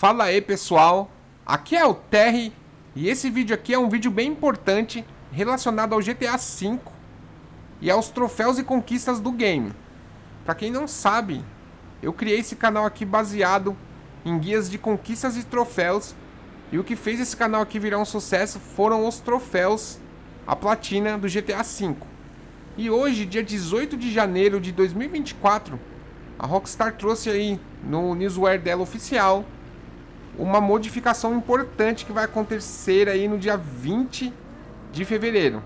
Fala aí pessoal, aqui é o Terry e esse vídeo aqui é um vídeo bem importante relacionado ao GTA V e aos troféus e conquistas do game. Para quem não sabe, eu criei esse canal aqui baseado em guias de conquistas e troféus e o que fez esse canal aqui virar um sucesso foram os troféus, a platina do GTA V. E hoje, dia 18 de janeiro de 2024, a Rockstar trouxe aí no newsware dela oficial uma modificação importante que vai acontecer aí no dia 20 de fevereiro.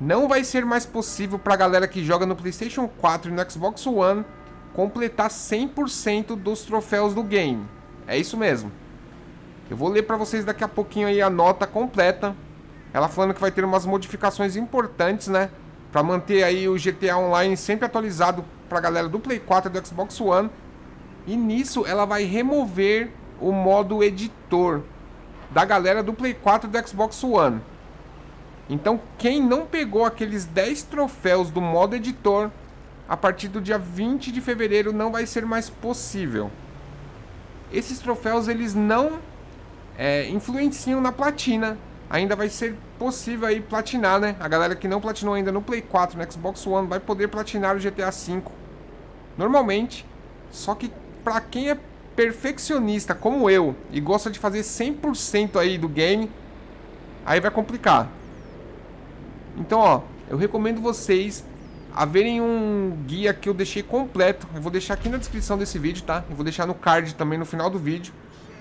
Não vai ser mais possível para a galera que joga no PlayStation 4 e no Xbox One completar 100% dos troféus do game. É isso mesmo. Eu vou ler para vocês daqui a pouquinho aí a nota completa. Ela falando que vai ter umas modificações importantes, né? Para manter aí o GTA Online sempre atualizado para a galera do Play 4 e do Xbox One. E nisso ela vai remover o modo editor da galera do Play 4 do Xbox One. Então, quem não pegou aqueles 10 troféus do modo editor, a partir do dia 20 de fevereiro não vai ser mais possível. Esses troféus eles não é, influenciam na platina. Ainda vai ser possível aí platinar, né? A galera que não platinou ainda no Play 4, no Xbox One, vai poder platinar o GTA V normalmente. Só que para quem é perfeccionista como eu e gosta de fazer 100% aí do game, aí vai complicar. Então, ó, eu recomendo vocês verem um guia que eu deixei completo. Eu vou deixar aqui na descrição desse vídeo, tá? Eu vou deixar no card também no final do vídeo.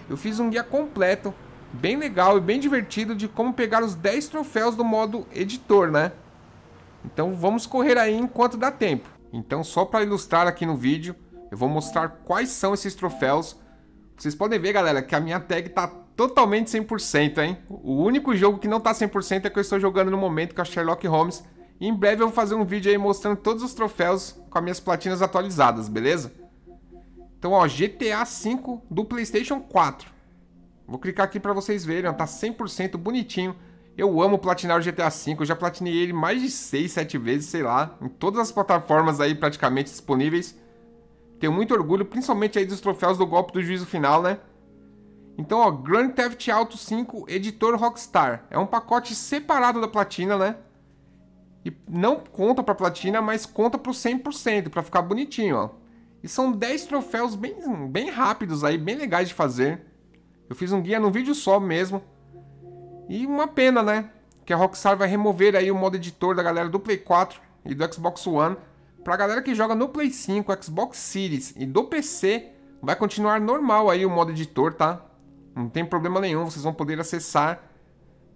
Eu fiz um guia completo, bem legal e bem divertido de como pegar os 10 troféus do modo editor, né? Então vamos correr aí enquanto dá tempo. Então só para ilustrar aqui no vídeo, eu vou mostrar quais são esses troféus. Vocês podem ver, galera, que a minha tag tá totalmente 100%, hein? O único jogo que não tá 100% é que eu estou jogando no momento, com a Sherlock Holmes. E em breve eu vou fazer um vídeo aí mostrando todos os troféus com as minhas platinas atualizadas, beleza? Então, ó, GTA V do PlayStation 4. Vou clicar aqui para vocês verem, ó, tá 100% bonitinho. Eu amo platinar o GTA V, eu já platinei ele mais de 6, 7 vezes, sei lá, em todas as plataformas aí praticamente disponíveis. Tenho muito orgulho, principalmente aí dos troféus do golpe do juízo final, né? Então, ó, Grand Theft Auto 5 Editor Rockstar. É um pacote separado da platina, né? E não conta pra platina, mas conta pro 100%, pra ficar bonitinho, ó. E são 10 troféus bem, bem rápidos aí, bem legais de fazer. Eu fiz um guia num vídeo só mesmo. E uma pena, né? Que a Rockstar vai remover aí o modo editor da galera do Play 4 e do Xbox One Pra galera que joga no Play 5, Xbox Series e do PC, vai continuar normal aí o modo editor, tá? Não tem problema nenhum, vocês vão poder acessar.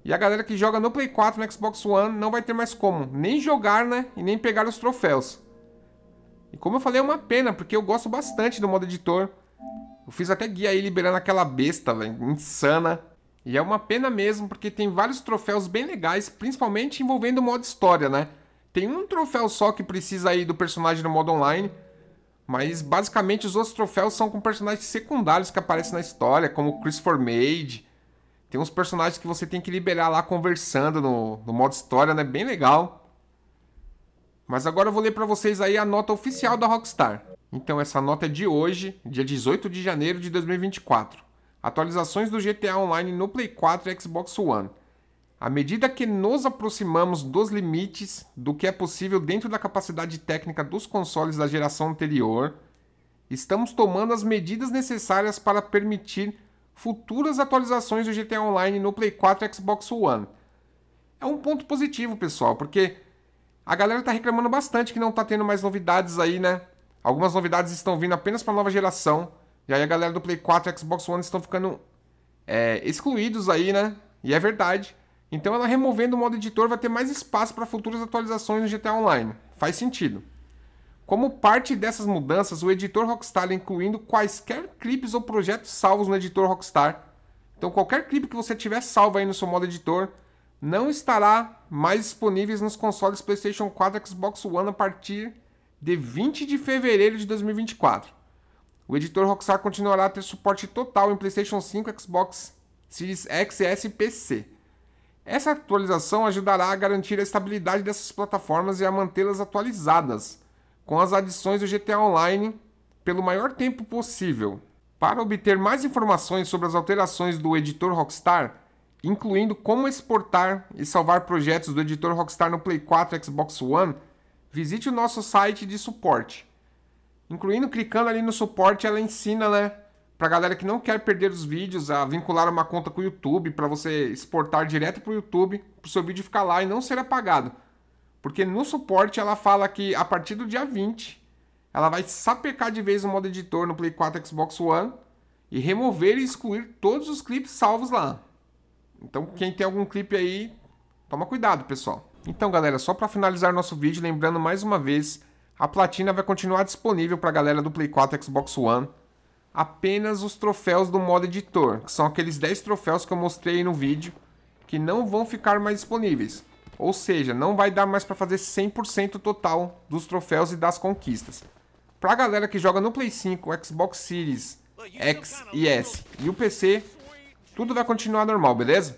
E a galera que joga no Play 4, no Xbox One, não vai ter mais como nem jogar, né? E nem pegar os troféus. E como eu falei, é uma pena, porque eu gosto bastante do modo editor. Eu fiz até guia aí liberando aquela besta, velho, insana. E é uma pena mesmo, porque tem vários troféus bem legais, principalmente envolvendo o modo história, né? Tem um troféu só que precisa aí do personagem no modo online. Mas basicamente os outros troféus são com personagens secundários que aparecem na história, como Christopher Made. Tem uns personagens que você tem que liberar lá conversando no, no modo história, né? Bem legal. Mas agora eu vou ler para vocês aí a nota oficial da Rockstar. Então essa nota é de hoje, dia 18 de janeiro de 2024. Atualizações do GTA Online no Play 4 e Xbox One. À medida que nos aproximamos dos limites do que é possível dentro da capacidade técnica dos consoles da geração anterior, estamos tomando as medidas necessárias para permitir futuras atualizações do GTA Online no Play 4 e Xbox One. É um ponto positivo, pessoal, porque a galera está reclamando bastante que não está tendo mais novidades aí, né? Algumas novidades estão vindo apenas para nova geração. E aí a galera do Play 4 e Xbox One estão ficando é, excluídos aí, né? E é verdade. Então ela removendo o modo editor vai ter mais espaço para futuras atualizações no GTA Online. Faz sentido. Como parte dessas mudanças, o editor Rockstar, incluindo quaisquer clipes ou projetos salvos no editor Rockstar. Então qualquer clipe que você tiver salvo aí no seu modo editor não estará mais disponíveis nos consoles PlayStation 4 e Xbox One a partir de 20 de fevereiro de 2024. O editor Rockstar continuará a ter suporte total em PlayStation 5, Xbox Series X, S e PC. Essa atualização ajudará a garantir a estabilidade dessas plataformas e a mantê-las atualizadas com as adições do GTA Online pelo maior tempo possível. Para obter mais informações sobre as alterações do editor Rockstar, incluindo como exportar e salvar projetos do editor Rockstar no Play 4 e Xbox One, visite o nosso site de suporte. Incluindo clicando ali no suporte, ela ensina, né, para galera que não quer perder os vídeos, a vincular uma conta com o YouTube para você exportar direto pro YouTube, para o seu vídeo ficar lá e não ser apagado. Porque no suporte ela fala que a partir do dia 20, ela vai sapecar de vez o modo editor no Play 4 Xbox One e remover e excluir todos os clipes salvos lá. Então quem tem algum clipe aí, toma cuidado, pessoal. Então, galera, só para finalizar nosso vídeo, lembrando mais uma vez, a platina vai continuar disponível para a galera do Play 4 Xbox One apenas os troféus do modo editor, que são aqueles 10 troféus que eu mostrei no vídeo, que não vão ficar mais disponíveis. Ou seja, não vai dar mais para fazer 100% total dos troféus e das conquistas. Para a galera que joga no Play 5, Xbox Series, X e S e o PC, tudo vai continuar normal, beleza?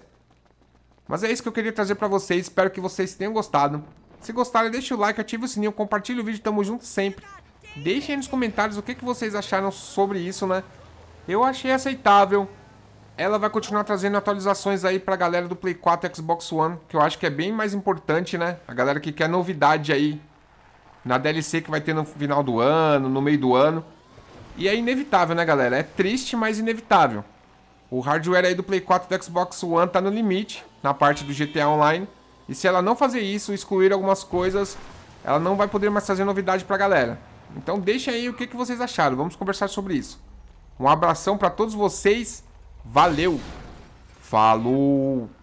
Mas é isso que eu queria trazer para vocês, espero que vocês tenham gostado. Se gostaram, deixa o like, ative o sininho, compartilha o vídeo, tamo junto sempre. Deixem aí nos comentários o que, que vocês acharam sobre isso, né? Eu achei aceitável. Ela vai continuar trazendo atualizações aí pra galera do Play 4 Xbox One, que eu acho que é bem mais importante, né? A galera que quer novidade aí na DLC que vai ter no final do ano, no meio do ano. E é inevitável, né, galera? É triste, mas inevitável. O hardware aí do Play 4 e do Xbox One tá no limite na parte do GTA Online. E se ela não fazer isso, excluir algumas coisas, ela não vai poder mais trazer novidade pra galera. Então deixem aí o que, que vocês acharam. Vamos conversar sobre isso. Um abração para todos vocês. Valeu. Falou.